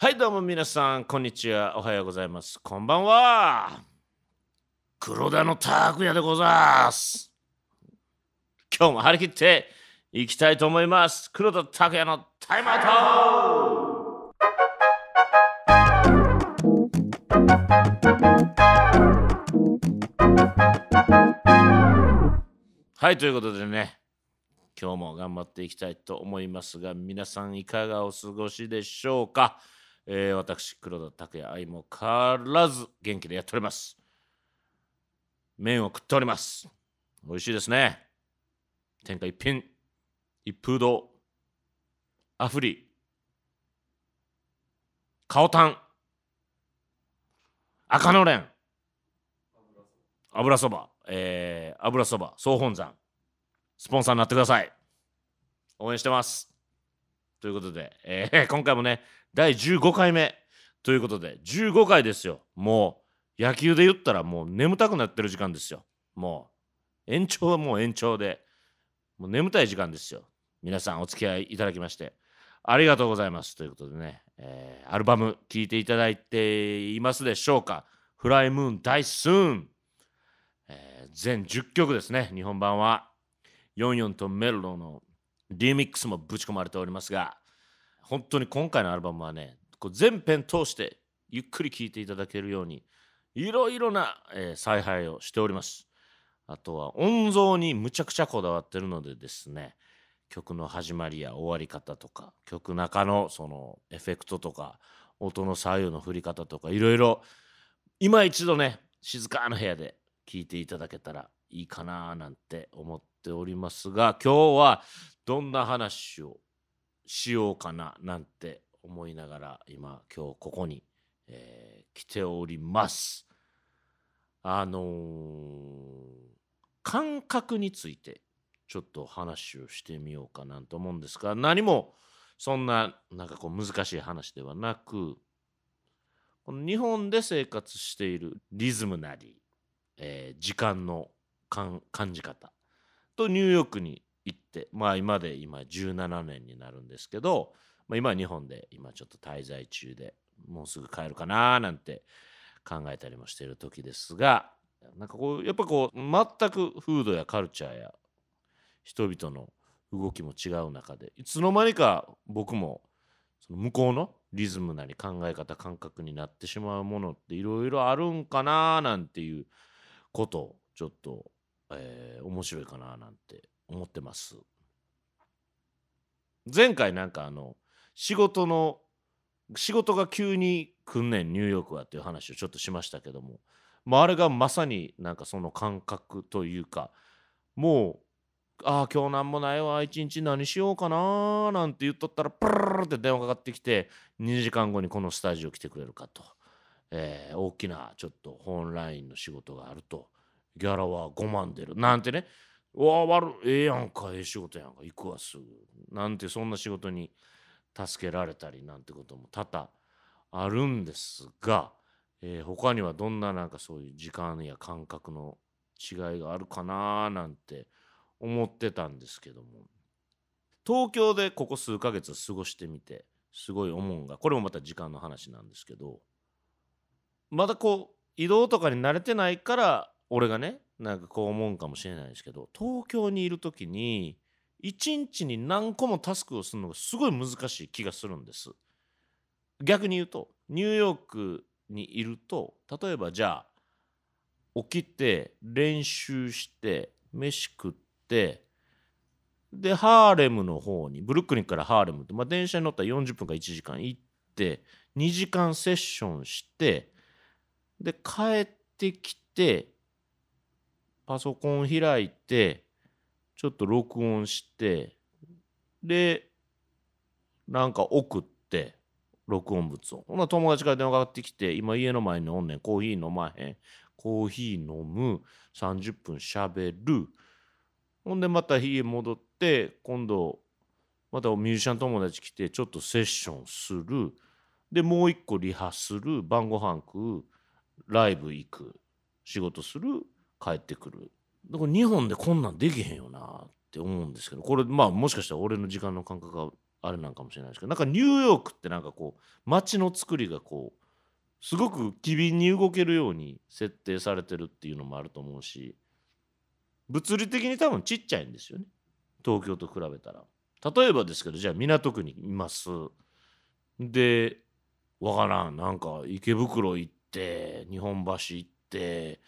はいどうも皆さんこんにちはおはようございますこんばんは黒田の拓也でございます今日も張り切っていきたいと思います黒田拓也のタイムアウトはいということでね今日も頑張っていきたいと思いますが皆さんいかがお過ごしでしょうかえー、私黒田拓也愛も変わらず元気でやっております麺を食っております美味しいですね天下一品一風堂アフリ顔タン赤のれん油そばえー、油そば総本山スポンサーになってください応援してますということで、えー、今回もね第15回目ということで15回ですよもう野球で言ったらもう眠たくなってる時間ですよもう延長はもう延長でもう眠たい時間ですよ皆さんお付き合いいただきましてありがとうございますということでね、えー、アルバム聴いていただいていますでしょうか「フライムーン大スーン」えー、全10曲ですね日本版は44とメロのリミックスもぶち込まれておりますが本当に今回のアルバムはねこ全編通してゆっくり聴いていただけるようにいろいろな、えー、采配をしておりますあとは音像にむちゃくちゃこだわってるのでですね曲の始まりや終わり方とか曲中のそのエフェクトとか音の左右の振り方とかいろいろ今一度ね静かな部屋で聴いていただけたらいいかななんて思っておりますが今日はどんな話をしようかななんて思いながら今今日ここに、えー、来ております。あのー、感覚についてちょっと話をしてみようかなと思うんですが何もそんななんかこう難しい話ではなくこの日本で生活しているリズムなり、えー、時間の感じ方とニューヨークに行ってまあ今で今17年になるんですけど、まあ、今日本で今ちょっと滞在中でもうすぐ帰るかななんて考えたりもしてる時ですがなんかこうやっぱこう全く風土やカルチャーや人々の動きも違う中でいつの間にか僕もその向こうのリズムなり考え方感覚になってしまうものっていろいろあるんかななんていうことをちょっと、えー、面白いかななんて思ってます前回なんかあの仕事の仕事が急に来んねんニューヨークはっていう話をちょっとしましたけども、まあ、あれがまさになんかその感覚というかもう「ああ今日何もないわ一日何しようかな」なんて言っとったらプルルって電話かかってきて2時間後にこのスタジオ来てくれるかと、えー、大きなちょっとオンラインの仕事があるとギャラは5万出るなんてねうわ悪ええやんかええ仕事やんか行くわすぐなんてそんな仕事に助けられたりなんてことも多々あるんですが、えー、他にはどんななんかそういう時間や感覚の違いがあるかななんて思ってたんですけども東京でここ数ヶ月過ごしてみてすごい思うんがこれもまた時間の話なんですけどまだこう移動とかに慣れてないから俺がねなんかこう思うかもしれないですけど東京にいる時に1日に何個もタスクをするのがすごい難しい気がするんです。逆に言うとニューヨークにいると例えばじゃあ起きて練習して飯食ってでハーレムの方にブルックリンからハーレムって、まあ、電車に乗ったら40分か1時間行って2時間セッションしてで帰ってきてパソコン開いて、ちょっと録音して、で、なんか送って、録音物を。ほな、友達から電話かかってきて、今家の前におんねん、コーヒー飲まへん。コーヒー飲む。30分しゃべる。ほんで、また家戻って、今度、またミュージシャン友達来て、ちょっとセッションする。で、もう一個リハする。晩ご飯食う。ライブ行く。仕事する。帰ってくるだから日本でこんなんできへんよなって思うんですけどこれまあもしかしたら俺の時間の感覚があれなんかもしれないですけどなんかニューヨークってなんかこう街の作りがこうすごく機敏に動けるように設定されてるっていうのもあると思うし物理的に多分ちっちゃいんですよね東京と比べたら。例えばですけどじゃあ港区にいます。でわからんなんか池袋行って日本橋行って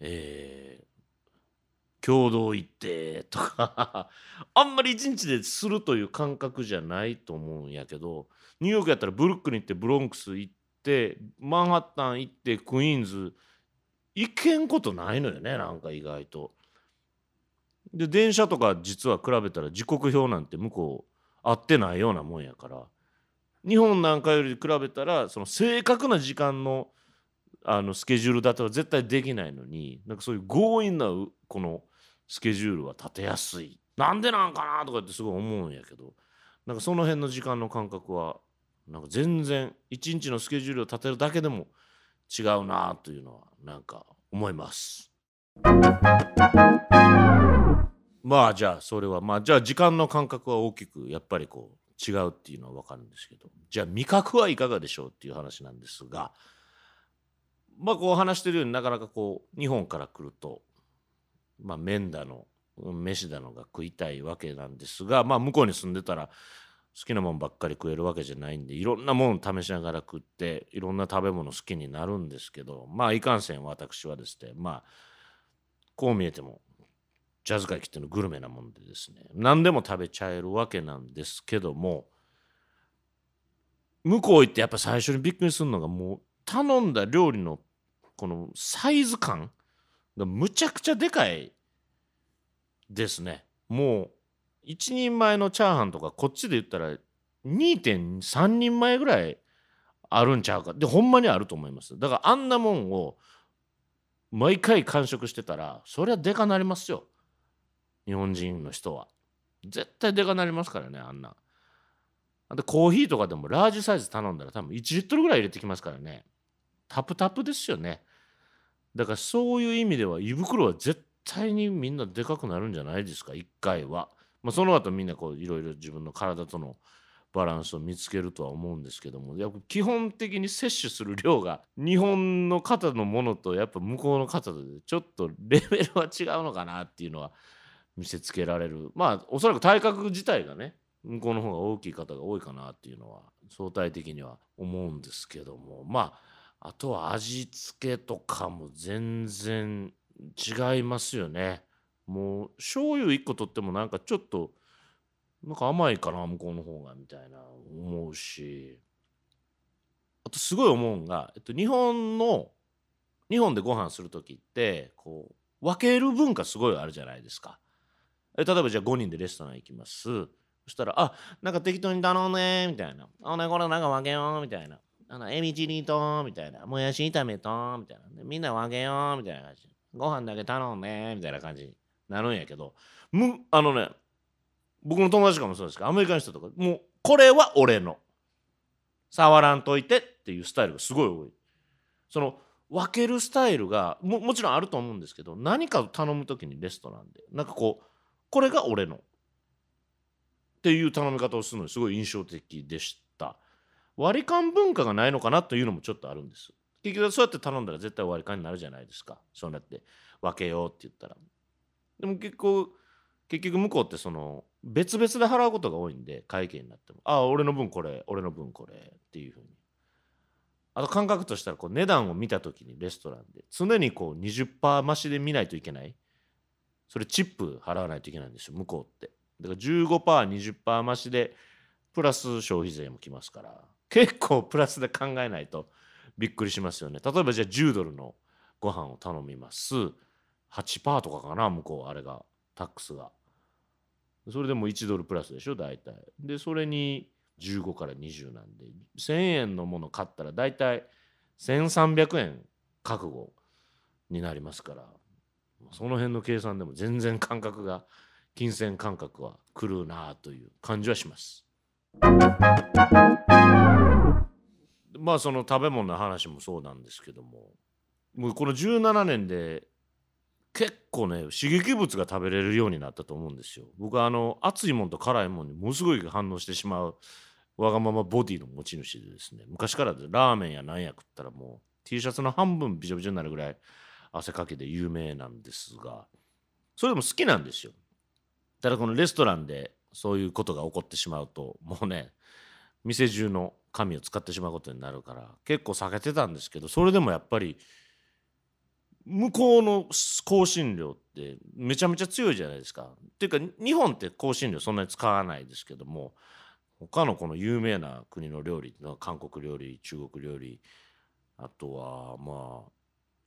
えー、共同行ってとか あんまり一日でするという感覚じゃないと思うんやけどニューヨークやったらブルックに行ってブロンクス行ってマンハッタン行ってクイーンズ行けんことないのよねなんか意外と。で電車とか実は比べたら時刻表なんて向こう合ってないようなもんやから日本なんかより比べたらその正確な時間のあのスケジュールだとは絶対できないのになんかそういう強引なこのスケジュールは立てやすいなんでなんかなとかってすごい思うんやけどなんかその辺の時間の感覚はなんか全然一日のスケジュールを立てるだけでも違うなというのはなんか思います。まあじゃあそれはまあじゃあ時間の感覚は大きくやっぱりこう違うっていうのは分かるんですけどじゃあ味覚はいかがでしょうっていう話なんですがまあこう話してるようになかなかこう日本から来ると、まあ、麺だの飯だのが食いたいわけなんですが、まあ、向こうに住んでたら好きなもんばっかり食えるわけじゃないんでいろんなもん試しながら食っていろんな食べ物好きになるんですけどまあいかんせん私はですねまあこう見えてもジャズ界きってのグルメなもんでですね何でも食べちゃえるわけなんですけども向こう行ってやっぱ最初にびっくりするのがもう頼んだ料理のこのサイズ感がむちゃくちゃでかいですねもう1人前のチャーハンとかこっちで言ったら2.3人前ぐらいあるんちゃうかでほんまにあると思いますだからあんなもんを毎回完食してたらそりゃでかなりますよ日本人の人は絶対でかなりますからねあんなとコーヒーとかでもラージサイズ頼んだら多分1リットルぐらい入れてきますからねタプタプですよねだからそういう意味では胃袋は絶対にみんなでかくなるんじゃないですか一回は、まあ、その後みんなこういろいろ自分の体とのバランスを見つけるとは思うんですけどもやっぱ基本的に摂取する量が日本の方のものとやっぱ向こうの方でちょっとレベルは違うのかなっていうのは見せつけられるまあおそらく体格自体がね向こうの方が大きい方が多いかなっていうのは相対的には思うんですけどもまああとは味付けとかも全然違いますよねもう醤油1個とってもなんかちょっとなんか甘いかな向こうの方がみたいな思うしあとすごい思うんが、えっと、日本の日本でご飯する時ってこう分ける文化すごいあるじゃないですか。例えばじゃあ5人でレストラン行きます。そしたら「あなんか適当に頼んで」みたいな「あねこれなんか分けよう」みたいなあの、エビチリと、みたいな、もやし炒めと、みたいな、みんな分けよう、みたいな感じ。ご飯だけ頼んで、みたいな感じになるんやけど、む、あのね、僕の友達とかもそうですけど、アメリカの人とか、もう、これは俺の。触らんといてっていうスタイルがすごい多い。その、分けるスタイルがももちろんあると思うんですけど何かを頼む時にレストランでなんかこうこれが俺のっていう頼み方をするのにすごい印象的でし割り勘文化がないのかなというのもちょっとあるんです結局そうやって頼んだら絶対割り勘になるじゃないですかそうやって分けようって言ったらでも結構結局向こうってその別々で払うことが多いんで会計になってもああ俺の分これ俺の分これっていうふうにあと感覚としたらこう値段を見た時にレストランで常にこう20%増しで見ないといけないそれチップ払わないといけないんですよ向こうってだから 15%20% 増しでプラス消費税もきますから結構プラスで考えないとびっくりしますよね。例えばじゃあ10ドルのご飯を頼みます。8%とかかな、向こう、あれが、タックスが。それでも1ドルプラスでしょ、大体。で、それに15から20なんで、1000円のもの買ったら大体1300円覚悟になりますから、その辺の計算でも全然感覚が、金銭感覚は狂うなという感じはします。まあその食べ物の話もそうなんですけどももうこの17年で結構ね刺激物が食べれるようになったと思うんですよ。僕はあの熱いもんと辛いもんにものすごい反応してしまうわがままボディの持ち主でですね昔からラーメンやなんや食ったらもう T シャツの半分びちょびちょになるぐらい汗かけて有名なんですがそれでも好きなんですよ。ただこのレストランでそういうことが起こってしまうともうね店中の紙を使ってしまうことになるから結構避けてたんですけどそれでもやっぱり向こうの香辛料ってめちゃめちゃ強いじゃないですか。っていうか日本って香辛料そんなに使わないですけども他のこの有名な国の料理韓国料理中国料理あとはまあ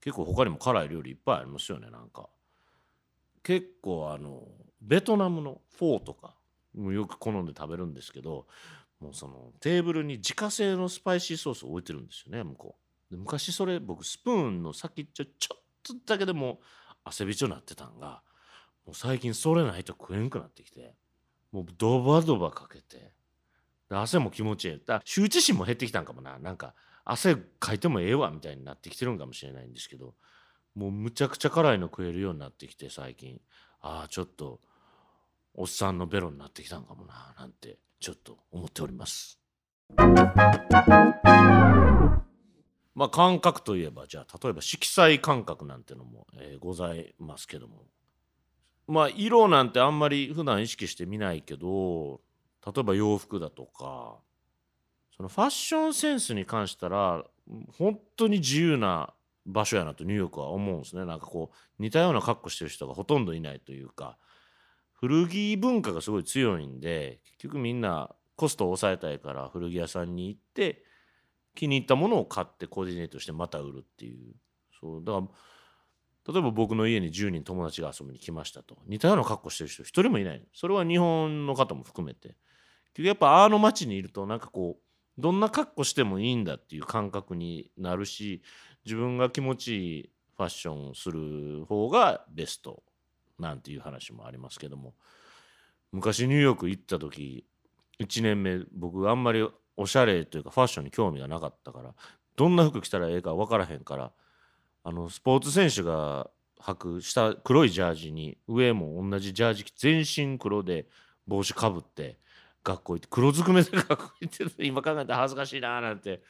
結構他にも辛い料理いっぱいありますよねなんか。結構あのベトナムのフォーとかもよく好んで食べるんですけどもうそのテーブルに自家製のスパイシーソースを置いてるんですよね向こうで昔それ僕スプーンの先っちょちょっとだけでも汗びちょなってたんがもう最近それないと食えんくなってきてもうドバドバかけてで汗も気持ちいいだ羞恥心も減ってきたんかもななんか汗かいてもええわみたいになってきてるんかもしれないんですけどもうむちゃくちゃ辛いの食えるようになってきて最近ああちょっとおっさんのベロになってきたんかもななんてちょっと思っております。まあ感覚といえばじゃあ例えば色彩感覚なんてのも、えー、ございますけどもまあ色なんてあんまり普段意識して見ないけど例えば洋服だとかそのファッションセンスに関したら本当に自由な場所やなとニューヨークは思うんですねなんかこう似たような格好してる人がほとんどいないというか古着文化がすごい強いんで結局みんなコストを抑えたいから古着屋さんに行って気に入ったものを買ってコーディネートしてまた売るっていうそうだから例えば僕の家に10人友達が遊びに来ましたと似たような格好してる人1人もいないそれは日本の方も含めて結局やっぱあの街にいるとなんかこうどんな格好してもいいんだっていう感覚になるし自分が気持ちいいファッションをする方がベストなんていう話もありますけども昔ニューヨーク行った時1年目僕あんまりおしゃれというかファッションに興味がなかったからどんな服着たらええか分からへんからあのスポーツ選手が履く下黒いジャージに上も同じジャージ全身黒で帽子かぶって学校行って黒ずくめで学校行ってる今考えたら恥ずかしいななんて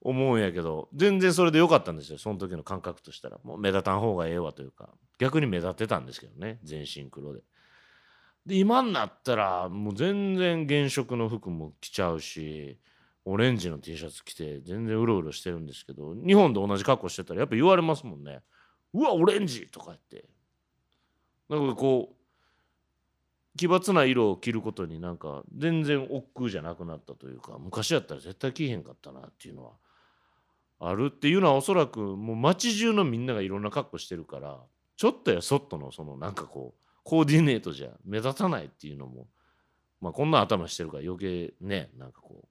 思うんやけど全然それで良かったんですよその時の感覚としたらもう目立たん方がええわというか逆に目立ってたんですけどね全身黒で。で今になったらもう全然原色の服も着ちゃうしオレンジの T シャツ着て全然うろうろしてるんですけど日本で同じ格好してたらやっぱ言われますもんね「うわオレンジ!」とか言ってなんかこう奇抜な色を着ることになんか全然億劫じゃなくなったというか昔やったら絶対着へんかったなっていうのはあるっていうのはおそらくもう街中のみんながいろんな格好してるからちょっとやそっとのそのなんかこうコーディネートじゃ目立たないっていうのもまあこんな頭してるから余計ねなんかこう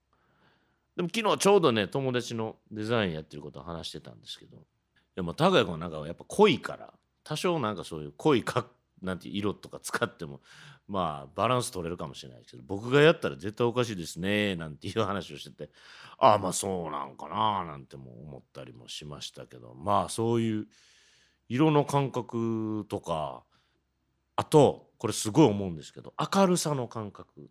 でも昨日ちょうどね友達のデザインやってることを話してたんですけどいやまあ高谷君なんかはやっぱ濃いから多少なんかそういう濃い格なんて色とか使ってもまあバランス取れるかもしれないけど僕がやったら絶対おかしいですねなんていう話をしててああまあそうなんかななんても思ったりもしましたけどまあそういう色の感覚とかあとこれすごい思うんですけど明るさの感覚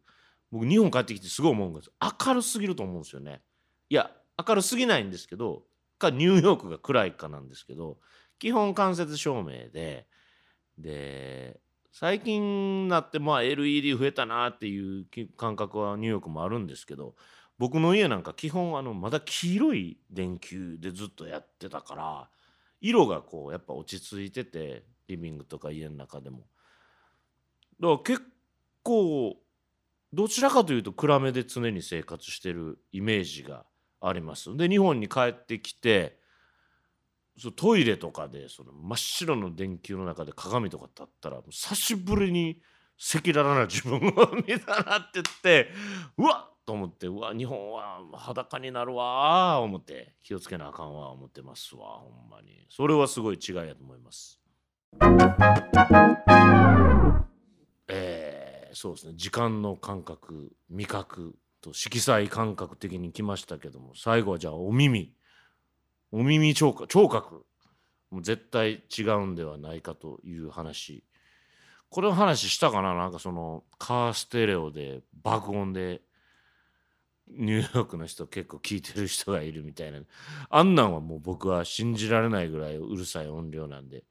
僕日本帰ってきてすごい思うんです明るすぎると思うんですよねいや明るすぎないんですけどかニューヨークが暗いかなんですけど基本間接照明でで最近になってまあ LED 増えたなっていう感覚はニューヨークもあるんですけど僕の家なんか基本あのまだ黄色い電球でずっとやってたから色がこうやっぱ落ち着いててリビングとか家の中でもだから結構どちらかというと暗めで常に生活してるイメージがありますで日本に帰ってきてそうトイレとかでその真っ白の電球の中で鏡とか立ったら久しぶりに赤裸々な自分を見たなって言ってうわっと思ってうわ日本は裸になるわ思って気をつけなあかんわ思ってますわほんまにそれはすごい違いやと思います。えー、そうですね時間の感覚味覚と色彩感覚的に来ましたけども最後はじゃあお耳。お耳聴覚聴覚もう絶対違うんではないかという話これの話したかななんかそのカーステレオで爆音でニューヨークの人結構聞いてる人がいるみたいなあんなんはもう僕は信じられないぐらいうるさい音量なんで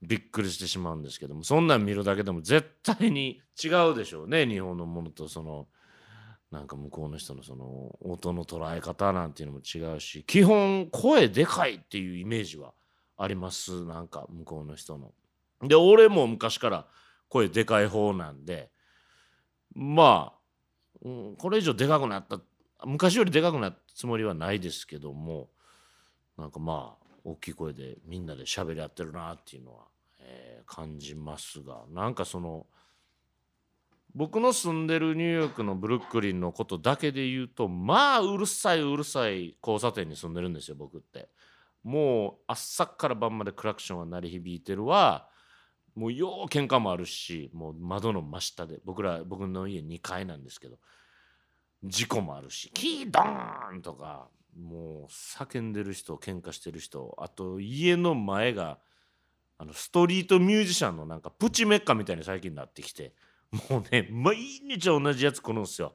びっくりしてしまうんですけどもそんなん見るだけでも絶対に違うでしょうね日本のものとその。なんか向こうの人のその音の捉え方なんていうのも違うし基本声でかいっていうイメージはありますなんか向こうの人の。で俺も昔から声でかい方なんでまあ、うん、これ以上でかくなった昔よりでかくなったつもりはないですけどもなんかまあ大きい声でみんなで喋り合ってるなっていうのは、えー、感じますがなんかその。僕の住んでるニューヨークのブルックリンのことだけで言うとまあうるさいうるさい交差点に住んでるんですよ僕ってもう朝から晩までクラクションは鳴り響いてるわもうよう喧嘩もあるしもう窓の真下で僕ら僕の家2階なんですけど事故もあるしキードーンとかもう叫んでる人喧嘩してる人あと家の前があのストリートミュージシャンのなんかプチメッカみたいに最近なってきて。もうね、毎日同じやつ来るんすよ。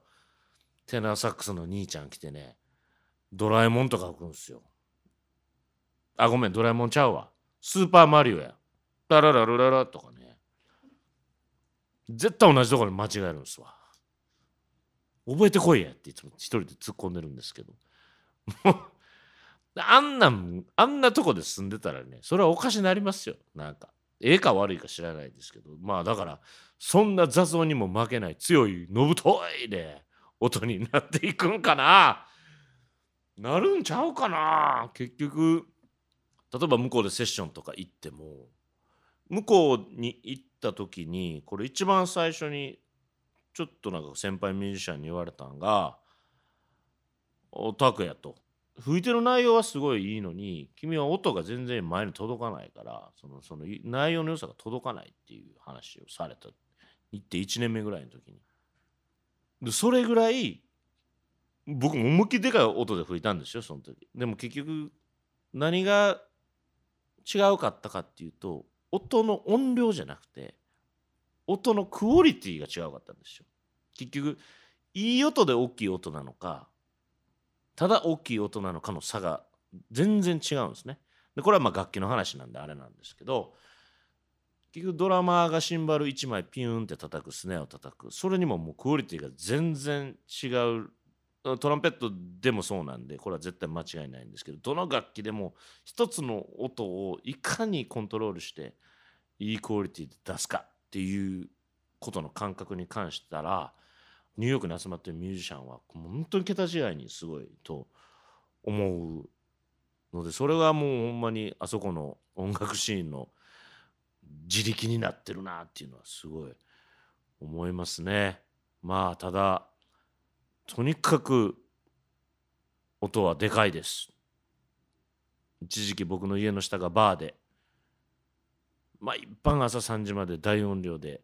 テナーサックスの兄ちゃん来てね、ドラえもんとか来るんすよ。あ、ごめん、ドラえもんちゃうわ。スーパーマリオや。ララララララとかね。絶対同じところに間違えるんすわ。覚えてこいやっていつも一人で突っ込んでるんですけど。もう、あんな、あんなとこで住んでたらね、それはおかしになりますよ。なんか。ええか悪いか知らないですけどまあだからそんな雑音にも負けない強いのぶといで音になっていくんかななるんちゃうかな結局例えば向こうでセッションとか行っても向こうに行った時にこれ一番最初にちょっとなんか先輩ミュージシャンに言われたんが「おたくや」と吹いてる内容はすごいいいのに君は音が全然前に届かないからそのその内容の良さが届かないっていう話をされたって1年目ぐらいの時にでそれぐらい僕も思いっきりでかい音で吹いたんですよその時でも結局何が違うかったかっていうと音の音量じゃなくて音のクオリティが違うかったんですよ結局いい音で大きい音なのかただ大きい音なのかの差が全然違うんですね。でこれはま楽器の話なんであれなんですけど結局ドラマーがシンバル1枚ピュンって叩くスネアを叩くそれにももうクオリティが全然違うトランペットでもそうなんでこれは絶対間違いないんですけどどの楽器でも一つの音をいかにコントロールしていいクオリティで出すかっていうことの感覚に関したらニューヨークに集まってるミュージシャンは本当に桁違いにすごいと思うのでそれはもうほんまにあそこの音楽シーンの自力になってるなっていうのはすごい思いますね。まあただとにかく音はでかいです。一時期僕の家の下がバーでまあ一般朝3時まで大音量で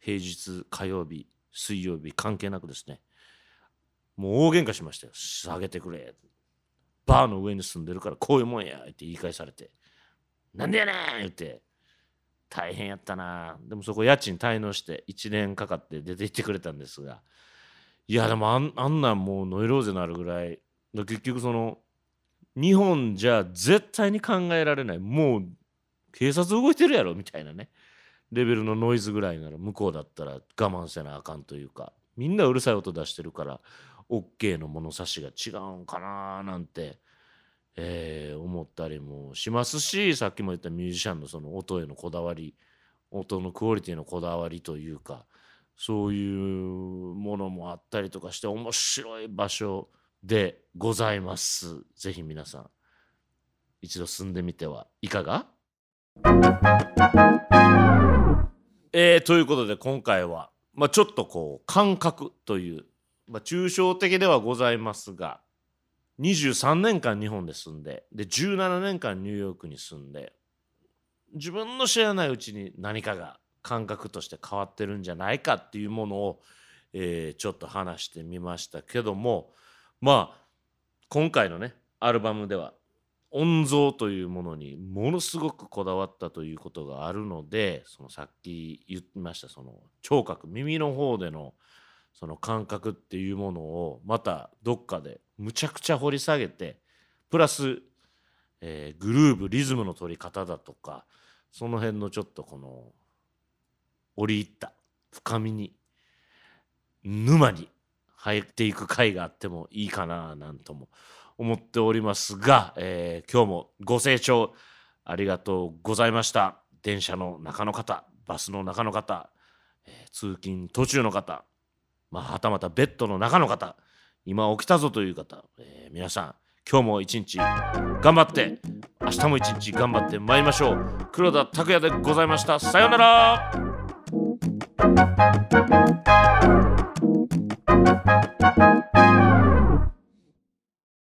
平日火曜日水曜日関係なくですねもう大喧嘩しましたよ下げてくれバーの上に住んでるからこういうもんやって言い返されてなんでやねん言って大変やったなでもそこ家賃滞納して1年かかって出て行ってくれたんですがいやでもあんあんなんもうノイローゼになるぐらい結局その日本じゃ絶対に考えられないもう警察動いてるやろみたいなねレベルのノイズぐらいなら向こうだったら我慢せなあかんというかみんなうるさい音出してるから OK の物差しが違うんかななんて、えー、思ったりもしますしさっきも言ったミュージシャンのその音へのこだわり音のクオリティのこだわりというかそういうものもあったりとかして面白い場所でございます。ぜひ皆さん一度住んでみてはいかがえー、ということで今回は、まあ、ちょっとこう感覚という、まあ、抽象的ではございますが23年間日本で住んでで17年間ニューヨークに住んで自分の知らないうちに何かが感覚として変わってるんじゃないかっていうものを、えー、ちょっと話してみましたけどもまあ今回のねアルバムでは音像というものにものすごくこだわったということがあるのでそのさっき言いましたその聴覚耳の方でのその感覚っていうものをまたどっかでむちゃくちゃ掘り下げてプラス、えー、グルーブリズムの取り方だとかその辺のちょっとこの折り入った深みに沼に入っていく回があってもいいかななんとも思っておりますが、えー、今日もご清聴ありがとうございました。電車の中の方、バスの中の方、えー、通勤途中の方、まあ、はたまたベッドの中の方、今起きたぞという方、えー、皆さん、今日も一日頑張って、明日も一日頑張ってまいりましょう。黒田拓也でございました。さようなら。